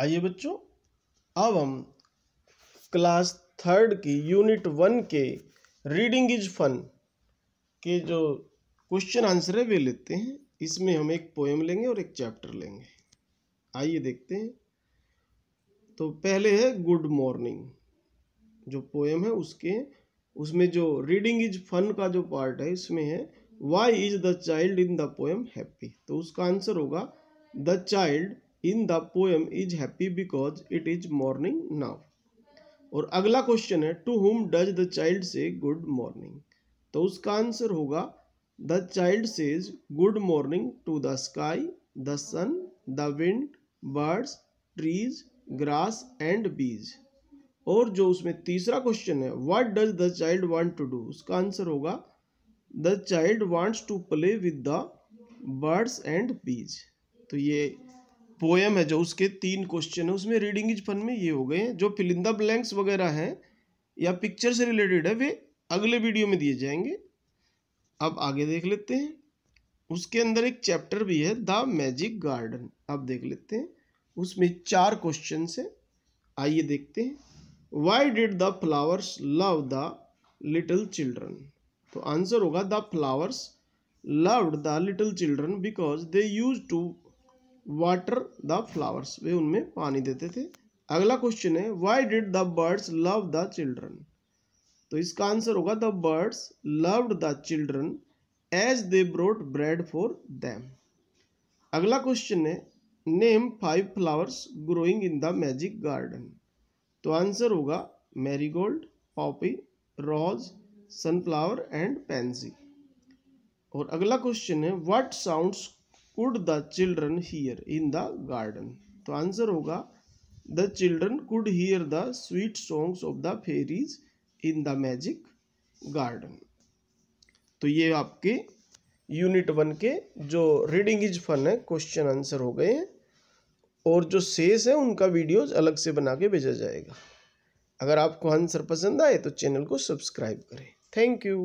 आइए बच्चों अब हम क्लास थर्ड की यूनिट वन के रीडिंग इज फन के जो क्वेश्चन आंसर है वे लेते हैं इसमें हम एक पोएम लेंगे और एक चैप्टर लेंगे आइए देखते हैं तो पहले है गुड मॉर्निंग जो पोएम है उसके उसमें जो रीडिंग इज फन का जो पार्ट है इसमें है why is the child in the poem happy तो उसका आंसर होगा the child in the poem is happy because it is morning now और अगला क्वेश्चन है to whom does the child say good morning तो उसका आंसर होगा the child says good morning to the sky the sun the wind birds trees grass and bees और जो उसमें तीसरा क्वेश्चन है what does the child want to do उसका answer होगा the child wants to play with the birds and bees तो ये poem है जो उसके तीन क्वेश्चन है उसमें रीडिंग इज फन में ये हो गए जो फिलिंदा ब्लैंक्स वगैरह हैं या पिक्चर से रिलेटेड है वे अगले वीडियो में दिए जाएंगे अब आगे देख लेते हैं उसके अंदर एक चैप्टर भी है द मैजिक गार्डन आप देख लेते हैं उसमें चार क्वेश्चन है आइए देखते हैं why did the flowers love the little children तो आंसर होगा the flowers love the little children because they use to water the flowers वे उनमें पानी देते थे अगला क्वेश्चन है why did the birds love the children तो इसका आंसर होगा the birds loved the children as they brought bread for them अगला क्वेश्चन है name five flowers growing in the magic garden तो आंसर होगा marigold poppy rose sunflower and pansy और अगला question है what sounds could the children hear in the garden तो answer होगा the children could hear the sweet songs of the fairies in the magic garden तो ये आपके unit one के जो रीडिंग इज फन है क्वेश्चन आंसर हो गए हैं और जो सेस है उनका वीडियोज अलग से बना के भेजा जाएगा अगर आपको आंसर पसंद आए तो चैनल को सब्सक्राइब करें थैंक यू